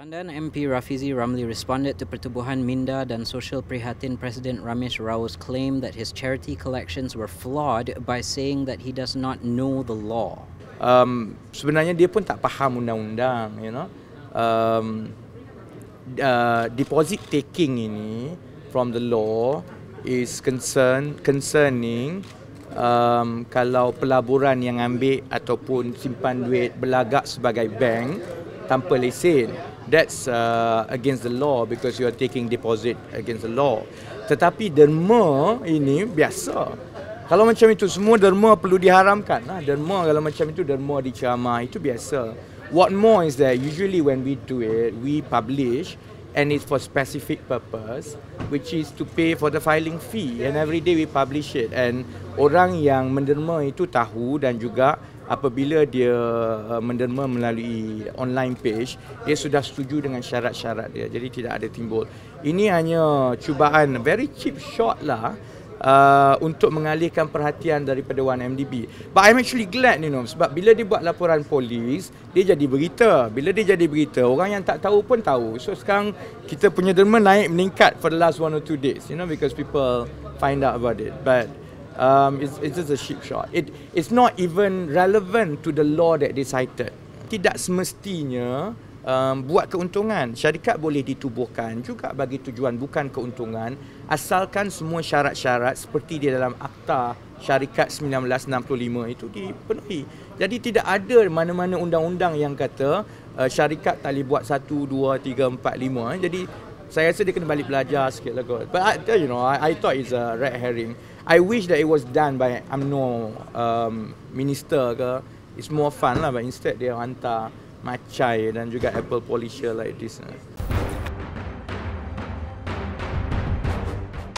Pandan MP Rafizi Ramli responded to Pertubuhan Minda dan Social Prihatin President Ramesh Rao's claim that his charity collections were flawed by saying that he does not know the law. Um, sebenarnya dia pun tak faham undang-undang, you know. Um, uh, deposit taking ini from the law is concern concerning um, kalau pelaburan yang ambil ataupun simpan duit berlagak sebagai bank tanpa lesen that's uh, against the law because you are taking deposit against the law. Tetapi derma ini biasa. Kalau macam itu semua derma perlu diharamkan. Nah, ha, derma kalau macam itu derma diceramah itu biasa. What more is that usually when we do it, we publish and it's for specific purpose which is to pay for the filing fee and every day we publish it and orang yang menderma itu tahu dan juga apabila dia uh, menderma melalui online page dia sudah setuju dengan syarat-syarat dia jadi tidak ada timbul ini hanya cubaan very cheap shot lah Uh, untuk mengalihkan perhatian daripada 1MDB. But I'm actually glad you know sebab bila dia buat laporan polis, dia jadi berita. Bila dia jadi berita, orang yang tak tahu pun tahu. So sekarang kita punya derma naik meningkat for the last one or two days, you know because people find out about it. But um, it's, it's just a cheap shot. It, it's not even relevant to the law that they cited. Tidak semestinya um, buat keuntungan. Syarikat boleh ditubuhkan juga bagi tujuan bukan keuntungan asalkan semua syarat-syarat seperti di dalam Akta Syarikat 1965 itu dipenuhi. Jadi tidak ada mana-mana undang-undang yang kata uh, syarikat tak boleh buat 1, 2, 3, 4, 5. Jadi saya rasa dia kena balik belajar sikit lah kot. But I you know, I, I thought it's a red herring. I wish that it was done by UMNO um, minister ke. It's more fun lah but instead dia hantar macai dan juga apple polisher like this. Eh.